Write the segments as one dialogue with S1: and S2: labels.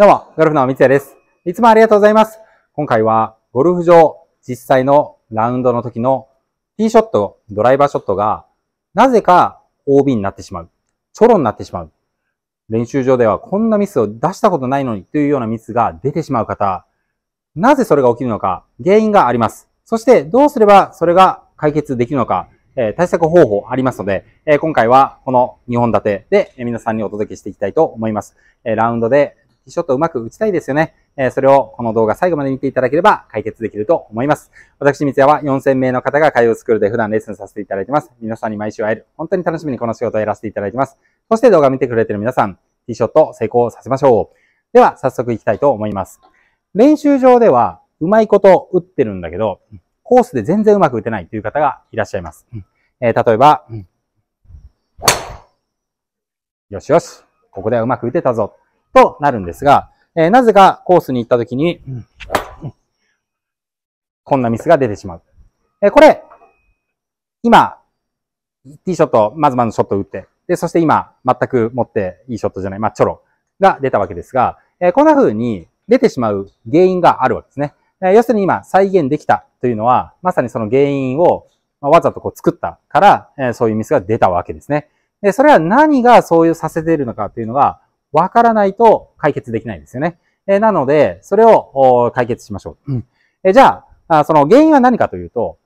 S1: どうも、ゴルフの三谷です。いつもありがとうございます。今回は、ゴルフ場、実際のラウンドの時のティーショット、ドライバーショットが、なぜか OB になってしまう。チョロになってしまう。練習場ではこんなミスを出したことないのにというようなミスが出てしまう方、なぜそれが起きるのか、原因があります。そして、どうすればそれが解決できるのか、え対策方法ありますので、え今回はこの2本立てで皆さんにお届けしていきたいと思います。えラウンドでティショットをうまく打ちたいですよね。えそれをこの動画最後まで見ていただければ解決できると思います。私、三谷は4000名の方が海洋スクールで普段レッスンさせていただいてます。皆さんに毎週会える。本当に楽しみにこの仕事をやらせていただいてます。そして動画見てくれてる皆さん、ティショット成功させましょう。では、早速いきたいと思います。練習場では、うまいこと打ってるんだけど、コースで全然うまく打てないという方がいらっしゃいます。えー、例えば、よしよし、ここではうまく打てたぞ。となるんですが、えー、なぜかコースに行った時に、こんなミスが出てしまう。えー、これ、今、ティーショット、まずまずショット打って、で、そして今、全く持っていいショットじゃない、まあ、チョロが出たわけですが、えー、こんな風に出てしまう原因があるわけですね。えー、要するに今、再現できたというのは、まさにその原因を、まあ、わざとこう作ったから、えー、そういうミスが出たわけですね。で、それは何がそういうさせているのかというのが、わからないと解決できないんですよね。えなので、それを解決しましょう。うん、えじゃあその原因は何かというと、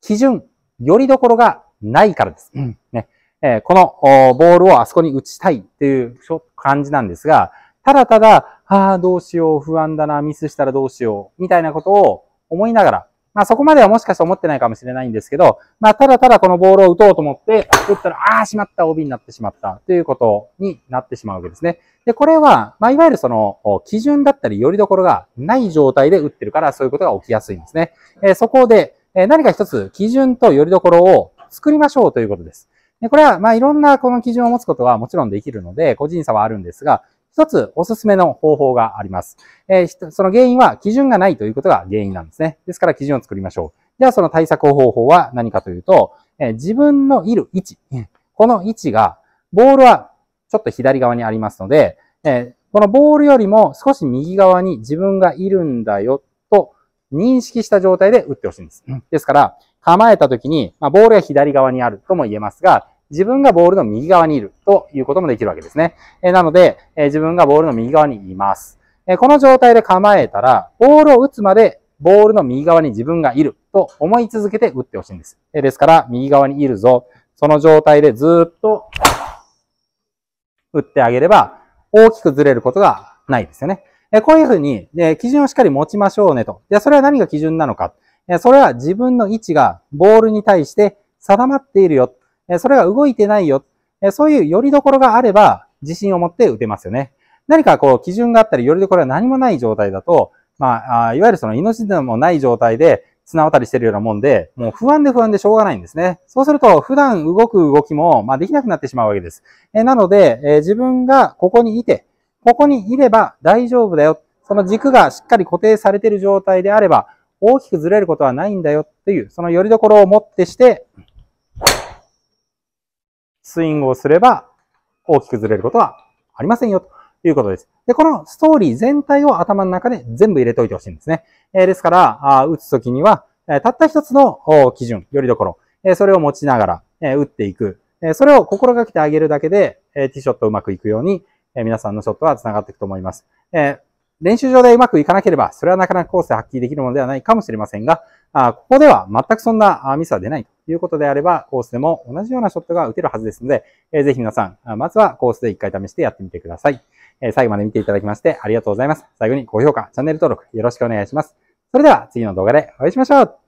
S1: 基準、よりどころがないからです。うん、ねえこのボールをあそこに打ちたいっていう感じなんですが、ただただ、ああ、どうしよう、不安だな、ミスしたらどうしよう、みたいなことを思いながら、まあそこまではもしかして思ってないかもしれないんですけど、まあただただこのボールを打とうと思って、打ったら、ああ、しまった、帯になってしまったということになってしまうわけですね。で、これは、まあいわゆるその、基準だったり、よりどころがない状態で打ってるから、そういうことが起きやすいんですね。えー、そこで、えー、何か一つ、基準とよりどころを作りましょうということです。で、これは、まあ、いろんなこの基準を持つことはもちろんできるので、個人差はあるんですが、一つおすすめの方法があります。えー、その原因は基準がないということが原因なんですね。ですから基準を作りましょう。ではその対策方法は何かというと、えー、自分のいる位置、この位置が、ボールはちょっと左側にありますので、えー、このボールよりも少し右側に自分がいるんだよと認識した状態で打ってほしいんです。ですから、構えた時に、まあ、ボールは左側にあるとも言えますが、自分がボールの右側にいるということもできるわけですね。えなので、え自分がボールの右側にいます。えこの状態で構えたら、ボールを打つまでボールの右側に自分がいると思い続けて打ってほしいんです。えですから、右側にいるぞ。その状態でずっと打ってあげれば、大きくずれることがないですよね。えこういうふうに、え基準をしっかり持ちましょうねと。じゃあ、それは何が基準なのか。えそれは自分の位置がボールに対して定まっているよ。それが動いてないよ。そういうよりどころがあれば、自信を持って打てますよね。何かこう、基準があったり、よりどころが何もない状態だと、まあ、いわゆるその命でもない状態で、綱渡りしてるようなもんで、もう不安で不安でしょうがないんですね。そうすると、普段動く動きも、まあ、できなくなってしまうわけです。えなので、え自分がここにいて、ここにいれば大丈夫だよ。その軸がしっかり固定されている状態であれば、大きくずれることはないんだよっていう、そのよりどころを持ってして、スイングをすれば大きくずれることはありませんよということです。で、このストーリー全体を頭の中で全部入れといてほしいんですね。えですから、あ打つときには、えたった一つの基準、よりどころ、えそれを持ちながら、え打っていく、えそれを心がけてあげるだけで、えティーショットうまくいくように、え皆さんのショットは繋がっていくと思います。え練習場でうまくいかなければ、それはなかなかコースで発揮できるものではないかもしれませんが、あここでは全くそんなミスは出ないということであれば、コースでも同じようなショットが打てるはずですので、えー、ぜひ皆さん、まずはコースで一回試してやってみてください。えー、最後まで見ていただきましてありがとうございます。最後に高評価、チャンネル登録よろしくお願いします。それでは次の動画でお会いしましょう